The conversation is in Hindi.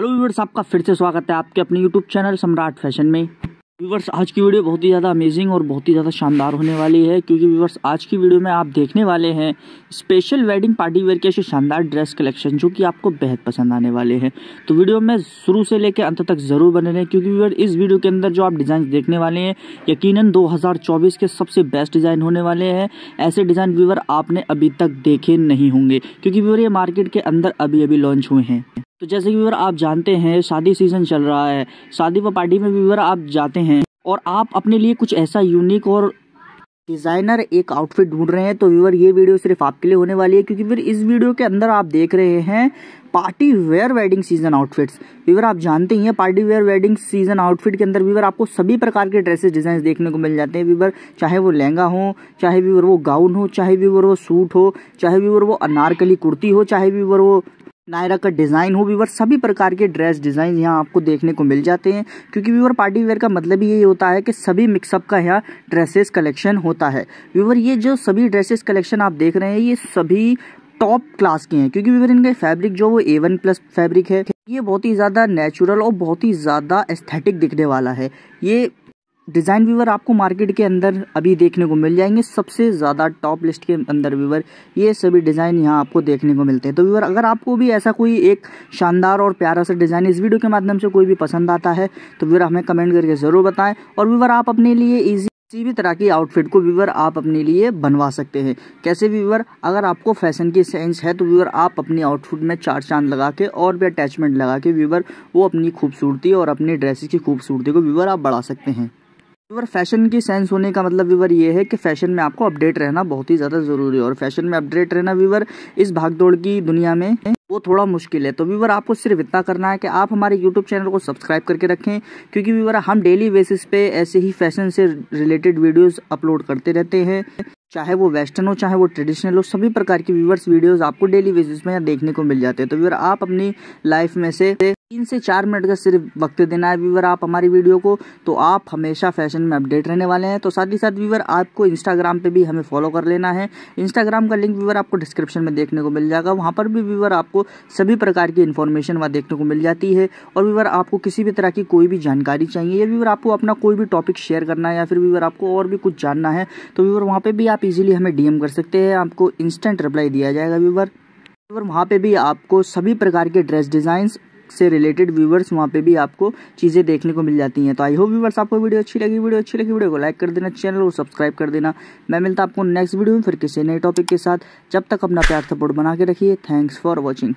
हेलो व्यूवर्स आपका फिर से स्वागत है आपके अपने यूट्यूब चैनल सम्राट फैशन में व्यूवर्स आज की वीडियो बहुत ही ज़्यादा अमेजिंग और बहुत ही ज़्यादा शानदार होने वाली है क्योंकि व्यूवर्स आज की वीडियो में आप देखने वाले हैं स्पेशल वेडिंग पार्टी वेयर के ऐसे शानदार ड्रेस कलेक्शन जो कि आपको बेहद पसंद आने वाले हैं तो वीडियो में शुरू से लेकर अंत तक ज़रूर बने रहें क्योंकि व्यूवर इस वीडियो के अंदर जो आप डिज़ाइन देखने वाले हैं यकीन दो के सबसे बेस्ट डिज़ाइन होने वाले हैं ऐसे डिज़ाइन व्यूवर आपने अभी तक देखे नहीं होंगे क्योंकि व्यूवर ये मार्केट के अंदर अभी अभी लॉन्च हुए हैं तो जैसे कि व्यवर आप जानते हैं शादी सीज़न चल रहा है शादी व पार्टी में वीवर आप जाते हैं और आप अपने लिए कुछ ऐसा यूनिक और डिज़ाइनर एक आउटफिट ढूंढ रहे हैं तो व्यवर ये वीडियो सिर्फ आपके लिए होने वाली है क्योंकि फिर इस वीडियो के अंदर आप देख रहे हैं party wear wedding season outfits viewer आप जानते ही हैं party wear wedding season outfit के अंदर व्यवर आपको सभी प्रकार के ड्रेसेस डिजाइन देखने को मिल जाते हैं व्यवर चाहे वो लहंगा हो चाहे व्यवर वो गाउन हो चाहे व्यवर वो सूट हो चाहे व्यवर वो अनारकली कुर्ती हो चाहे व्यवर वो नायरा का डिज़ाइन हो व्यूवर सभी प्रकार के ड्रेस डिज़ाइन यहाँ आपको देखने को मिल जाते हैं क्योंकि व्यूवर पार्टी वेयर का मतलब यही होता है कि सभी मिक्सअप का यहाँ ड्रेसेस कलेक्शन होता है व्यूवर ये जो सभी ड्रेसेस कलेक्शन आप देख रहे हैं ये सभी टॉप क्लास के हैं क्योंकि व्यूवर इनके फैब्रिक जो वो ए वन प्लस फैब्रिक है ये बहुत ही ज़्यादा नेचुरल और बहुत ही ज़्यादा एस्थेटिक दिखने वाला है ये डिज़ाइन व्यूवर आपको मार्केट के अंदर अभी देखने को मिल जाएंगे सबसे ज़्यादा टॉप लिस्ट के अंदर व्यूवर ये सभी डिज़ाइन यहाँ आपको देखने को मिलते हैं तो व्यूवर अगर आपको भी ऐसा कोई एक शानदार और प्यारा सा डिज़ाइन इस वीडियो के माध्यम से कोई भी पसंद आता है तो व्यूवर हमें कमेंट करके ज़रूर बताएं और व्यूवर आप अपने लिए ईजी किसी भी तरह की आउटफिट को व्यूवर आप अपने लिए बनवा सकते हैं कैसे व्यूवर अगर आपको फैशन की सेंस है तो व्यूवर आप अपनी आउटफिट में चार चांद लगा के और भी अटैचमेंट लगा के व्यूवर वो अपनी खूबसूरती और अपनी ड्रेसेस की खूबसूरती को व्यूवर आप बढ़ा सकते हैं व्यूवर फैशन की सेंस होने का मतलब व्यूवर ये है कि फैशन में आपको अपडेट रहना बहुत ही ज़्यादा ज़रूरी है और फैशन में अपडेट रहना व्यूवर इस भागदौड़ की दुनिया में वो थोड़ा मुश्किल है तो व्यूवर आपको सिर्फ इतना करना है कि आप हमारे यूट्यूब चैनल को सब्सक्राइब करके रखें क्योंकि व्यूवर हम डेली बेसिस पे ऐसे ही फैशन से रिलेटेड वीडियोस अपलोड करते रहते हैं चाहे वो वेस्टर्न हो चाहे वो ट्रेडिशनल हो सभी प्रकार की व्यूवर्स वीडियोस आपको डेली बेसिस में देखने को मिल जाते हैं तो व्यूवर आप अपनी लाइफ में से तीन से चार मिनट का सिर्फ वक्त देना है वीवर आप हमारी वीडियो को तो आप हमेशा फैशन में अपडेट रहने वाले हैं तो साथ ही साथ वीवर आपको इंस्टाग्राम पे भी हमें फॉलो कर लेना है इंस्टाग्राम का लिंक वीवर आपको डिस्क्रिप्शन में देखने को मिल जाएगा वहाँ पर भी वीवर आपको सभी प्रकार की इन्फॉर्मेशन वहाँ देखने को मिल जाती है और वीवर आपको किसी भी तरह की कोई भी जानकारी चाहिए या व्यूवर आपको अपना कोई भी टॉपिक शेयर करना है या फिर वीवर आपको और भी कुछ जानना है तो वीवर वहाँ पर भी आप ईजिली हमें डीएम कर सकते हैं आपको इंस्टेंट रिप्लाई दिया जाएगा व्यूवर वहाँ पे भी आपको सभी प्रकार के ड्रेस डिज़ाइंस से रिलेटेड व्यूवर्स वहाँ पे भी आपको चीज़ें देखने को मिल जाती हैं तो आई होप व्यूवर्स आपको वीडियो अच्छी लगी वीडियो अच्छी लगी वीडियो को लाइक कर देना चैनल और सब्सक्राइब कर देना मैं मिलता आपको नेक्स्ट वीडियो में फिर किसी नए टॉपिक के साथ जब तक अपना प्यार सपोर्ट बना के रखिए थैंक्स फॉर वॉचिंग